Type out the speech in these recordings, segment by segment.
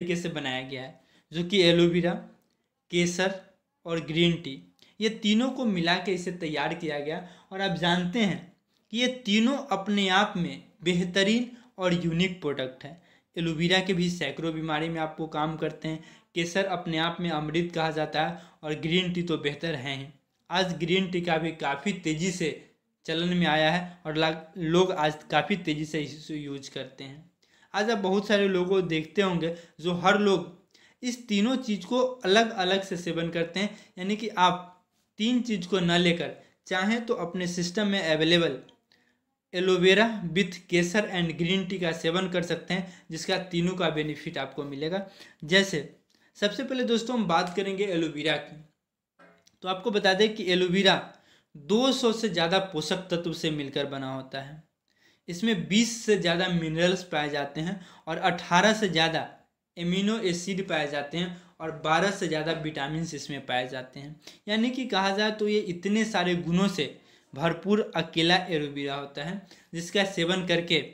तरीके से बनाया गया है जो कि एलोवेरा केसर और ग्रीन टी ये तीनों को मिला के इसे तैयार किया गया और आप जानते हैं कि ये तीनों अपने आप में बेहतरीन और यूनिक प्रोडक्ट है एलोवेरा के भी सैकड़ों बीमारी में आपको काम करते हैं केसर अपने आप में अमृत कहा जाता है और ग्रीन टी तो बेहतर है ही आज ग्रीन टी का भी काफ़ी तेज़ी से चलन में आया है और लोग आज काफ़ी तेज़ी से इसे यूज करते हैं आज आप बहुत सारे लोगों देखते होंगे जो हर लोग इस तीनों चीज़ को अलग अलग से सेवन करते हैं यानी कि आप तीन चीज़ को न लेकर चाहें तो अपने सिस्टम में अवेलेबल एलोवेरा विथ केसर एंड ग्रीन टी का सेवन कर सकते हैं जिसका तीनों का बेनिफिट आपको मिलेगा जैसे सबसे पहले दोस्तों हम बात करेंगे एलोवेरा की तो आपको बता दें कि एलोवेरा 200 से ज़्यादा पोषक तत्व से मिलकर बना होता है इसमें 20 से ज़्यादा मिनरल्स पाए जाते हैं और 18 से ज़्यादा एमिनो एसिड पाए जाते हैं और 12 से ज़्यादा विटामिन इसमें पाए जाते हैं यानी कि कहा जाए तो ये इतने सारे गुणों से भरपूर अकेला एरोबीरा होता है जिसका सेवन करके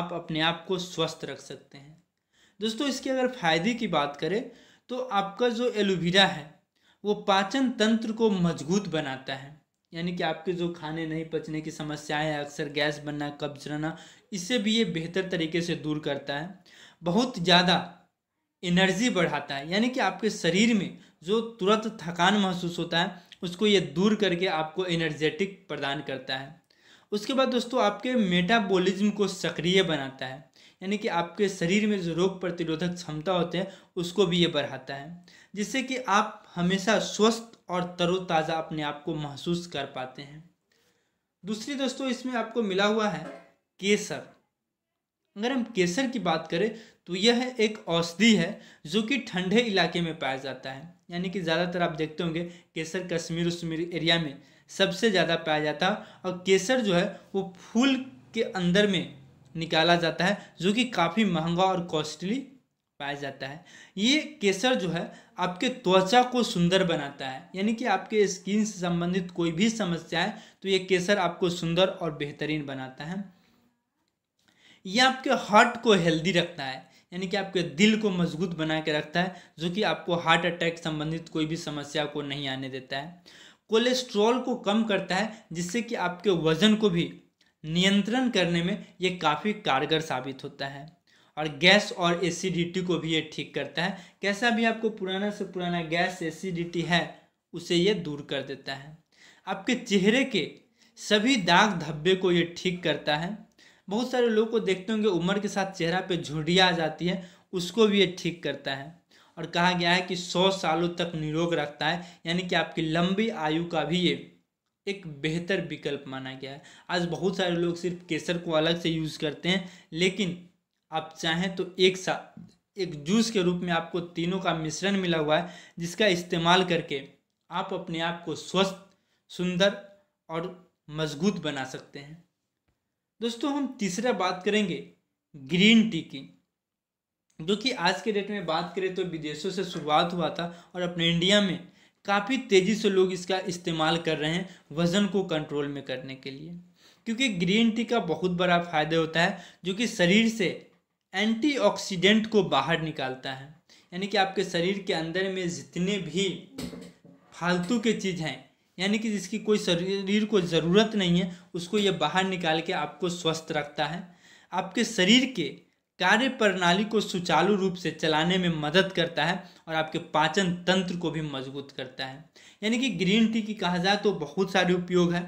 आप अपने आप को स्वस्थ रख सकते हैं दोस्तों इसके अगर फायदे की बात करें तो आपका जो एलोवेरा है वो पाचन तंत्र को मजबूत बनाता है यानी कि आपके जो खाने नहीं पचने की समस्याएं अक्सर गैस बनना कब्ज रहना इससे भी ये बेहतर तरीके से दूर करता है बहुत ज़्यादा एनर्जी बढ़ाता है यानी कि आपके शरीर में जो तुरंत थकान महसूस होता है उसको ये दूर करके आपको एनर्जेटिक प्रदान करता है उसके बाद दोस्तों आपके मेटाबॉलिज्म को सक्रिय बनाता है यानी कि आपके शरीर में जो रोग प्रतिरोधक क्षमता होते हैं उसको भी ये बढ़ाता है जिससे कि आप हमेशा स्वस्थ और तरोताज़ा अपने आप को महसूस कर पाते हैं दूसरी दोस्तों इसमें आपको मिला हुआ है केसर अगर हम केसर की बात करें तो यह एक औषधि है जो कि ठंडे इलाके में पाया जाता है यानी कि ज़्यादातर आप देखते होंगे केसर कश्मीर उश्मीर एरिया में सबसे ज़्यादा पाया जाता है और केसर जो है वो फूल के अंदर में निकाला जाता है जो कि काफ़ी महंगा और कॉस्टली पाया जाता है ये केसर जो है आपके त्वचा को सुंदर बनाता है यानी कि आपके स्किन से संबंधित कोई भी समस्या है तो ये केसर आपको सुंदर और बेहतरीन बनाता है ये आपके हार्ट को हेल्दी रखता है यानी कि आपके दिल को मजबूत बना के रखता है जो कि आपको हार्ट अटैक संबंधित कोई भी समस्या को नहीं आने देता है कोलेस्ट्रॉल को कम करता है जिससे कि आपके वजन को भी नियंत्रण करने में ये काफ़ी कारगर साबित होता है और गैस और एसिडिटी को भी ये ठीक करता है कैसा भी आपको पुराना से पुराना गैस एसिडिटी है उसे ये दूर कर देता है आपके चेहरे के सभी दाग धब्बे को ये ठीक करता है बहुत सारे लोग को देखते होंगे उम्र के साथ चेहरा पे झुर्रिया आ जाती है उसको भी ये ठीक करता है और कहा गया है कि सौ सालों तक निरोग रखता है यानी कि आपकी लंबी आयु का भी ये एक बेहतर विकल्प माना गया है आज बहुत सारे लोग सिर्फ केसर को अलग से यूज़ करते हैं लेकिन आप चाहें तो एक साथ एक जूस के रूप में आपको तीनों का मिश्रण मिला हुआ है जिसका इस्तेमाल करके आप अपने आप को स्वस्थ सुंदर और मजबूत बना सकते हैं दोस्तों हम तीसरा बात करेंगे ग्रीन टी की जो कि आज के डेट में बात करें तो विदेशों से शुरुआत हुआ था और अपने इंडिया में काफ़ी तेज़ी से लोग इसका इस्तेमाल कर रहे हैं वज़न को कंट्रोल में करने के लिए क्योंकि ग्रीन टी का बहुत बड़ा फ़ायदा होता है जो कि शरीर से एंटीऑक्सीडेंट को बाहर निकालता है यानी कि आपके शरीर के अंदर में जितने भी फालतू के चीज़ हैं यानी कि जिसकी कोई शरीर को ज़रूरत नहीं है उसको ये बाहर निकाल के आपको स्वस्थ रखता है आपके शरीर के कार्य प्रणाली को सुचारू रूप से चलाने में मदद करता है और आपके पाचन तंत्र को भी मजबूत करता है यानी कि ग्रीन टी की कहा जाए तो बहुत सारे उपयोग है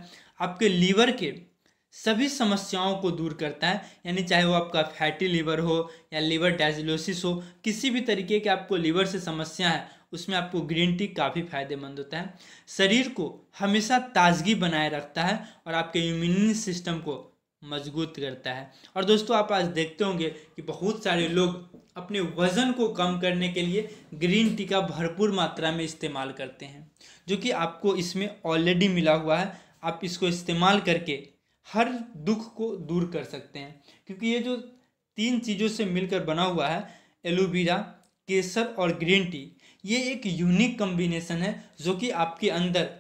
आपके लीवर के सभी समस्याओं को दूर करता है यानी चाहे वो आपका फैटी लीवर हो या लीवर डायजिलोसिस हो किसी भी तरीके के आपको लीवर से समस्या है उसमें आपको ग्रीन टी काफ़ी फायदेमंद होता है शरीर को हमेशा ताजगी बनाए रखता है और आपके इम्यून सिस्टम को मजबूत करता है और दोस्तों आप आज देखते होंगे कि बहुत सारे लोग अपने वज़न को कम करने के लिए ग्रीन टी का भरपूर मात्रा में इस्तेमाल करते हैं जो कि आपको इसमें ऑलरेडी मिला हुआ है आप इसको इस्तेमाल करके हर दुख को दूर कर सकते हैं क्योंकि ये जो तीन चीज़ों से मिलकर बना हुआ है एलोवेरा केसर और ग्रीन टी ये एक यूनिक कम्बिनेसन है जो कि आपके अंदर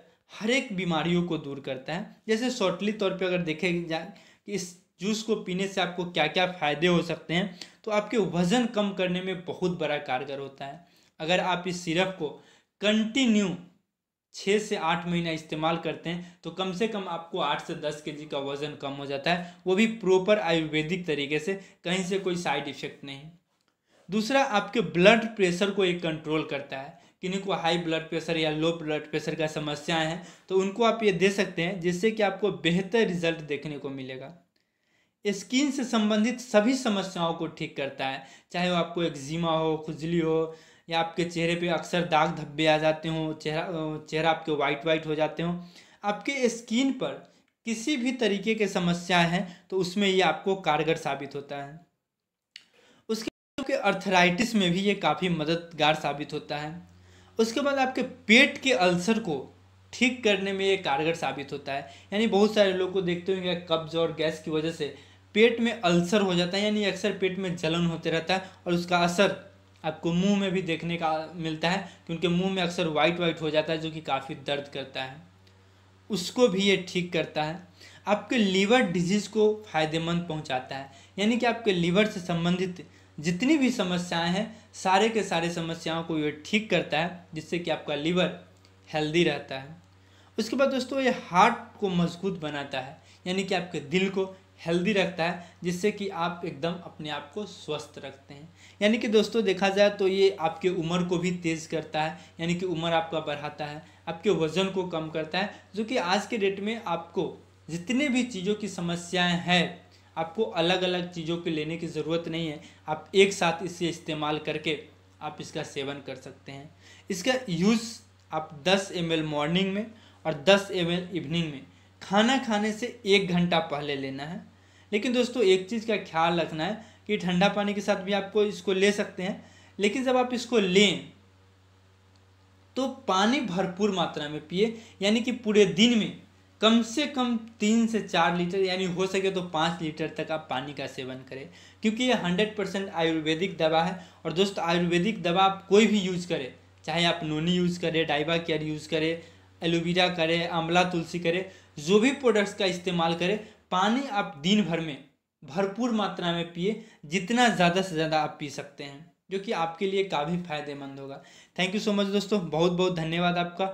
हर एक बीमारियों को दूर करता है जैसे शॉर्टली तौर पे अगर देखे जाए कि इस जूस को पीने से आपको क्या क्या फ़ायदे हो सकते हैं तो आपके वज़न कम करने में बहुत बड़ा कारगर होता है अगर आप इस सिरप को कंटिन्यू छः से आठ महीना इस्तेमाल करते हैं तो कम से कम आपको आठ से दस के का वज़न कम हो जाता है वो भी प्रॉपर आयुर्वेदिक तरीके से कहीं से कोई साइड इफ़ेक्ट नहीं दूसरा आपके ब्लड प्रेशर को एक कंट्रोल करता है किन्हीं को हाई ब्लड प्रेशर या लो ब्लड प्रेशर का समस्याएं हैं तो उनको आप ये दे सकते हैं जिससे कि आपको बेहतर रिजल्ट देखने को मिलेगा स्किन से संबंधित सभी समस्याओं को ठीक करता है चाहे वो आपको एक्जिमा हो खुजली हो या आपके चेहरे पे अक्सर दाग धब्बे आ जाते हों चेहरा चेहरा आपके वाइट वाइट हो जाते हों आपके स्किन पर किसी भी तरीके के समस्याएं हैं तो उसमें ये आपको कारगर साबित होता है उसके अर्थराइटिस में भी ये काफ़ी मददगार साबित होता है उसके बाद आपके पेट के अल्सर को ठीक करने में ये कारगर साबित होता है यानी बहुत सारे लोग को देखते हुए कब्ज और गैस की वजह से पेट में अल्सर हो जाता है यानी अक्सर पेट में जलन होते रहता है और उसका असर आपको मुंह में भी देखने का मिलता है कि उनके मुंह में अक्सर वाइट वाइट हो जाता है जो कि काफ़ी दर्द करता है उसको भी ये ठीक करता है आपके लीवर डिजीज़ को फ़ायदेमंद पहुंचाता है यानी कि आपके लीवर से संबंधित जितनी भी समस्याएं हैं सारे के सारे समस्याओं को ये ठीक करता है जिससे कि आपका लीवर हेल्दी रहता है उसके बाद दोस्तों ये हार्ट को मजबूत बनाता है यानी कि आपके दिल को हेल्दी रखता है जिससे कि आप एकदम अपने आप को स्वस्थ रखते हैं यानी कि दोस्तों देखा जाए तो ये आपके उम्र को भी तेज़ करता है यानी कि उम्र आपका बढ़ाता है आपके वज़न को कम करता है जो कि आज के डेट में आपको जितने भी चीज़ों की समस्याएं हैं आपको अलग अलग चीज़ों के लेने की ज़रूरत नहीं है आप एक साथ इसे इस्तेमाल करके आप इसका सेवन कर सकते हैं इसका यूज़ आप 10 एम मॉर्निंग में और 10 एम इवनिंग में खाना खाने से एक घंटा पहले लेना है लेकिन दोस्तों एक चीज़ का ख्याल रखना है कि ठंडा पानी के साथ भी आपको इसको ले सकते हैं लेकिन जब आप इसको लें तो पानी भरपूर मात्रा में पिए यानी कि पूरे दिन में कम से कम तीन से चार लीटर यानी हो सके तो पाँच लीटर तक आप पानी का सेवन करें क्योंकि ये हंड्रेड परसेंट आयुर्वेदिक दवा है और दोस्तों आयुर्वेदिक दवा आप कोई भी यूज़ करें चाहे आप नोनी यूज़ करें डाइबा केयर यूज़ करें एलोवेरा करें आंवला तुलसी करें जो भी प्रोडक्ट्स का इस्तेमाल करें पानी आप दिन भर में भरपूर मात्रा में पिए जितना ज़्यादा से ज़्यादा आप पी सकते हैं जो कि आपके लिए काफ़ी फायदेमंद होगा थैंक यू सो मच दोस्तों बहुत बहुत धन्यवाद आपका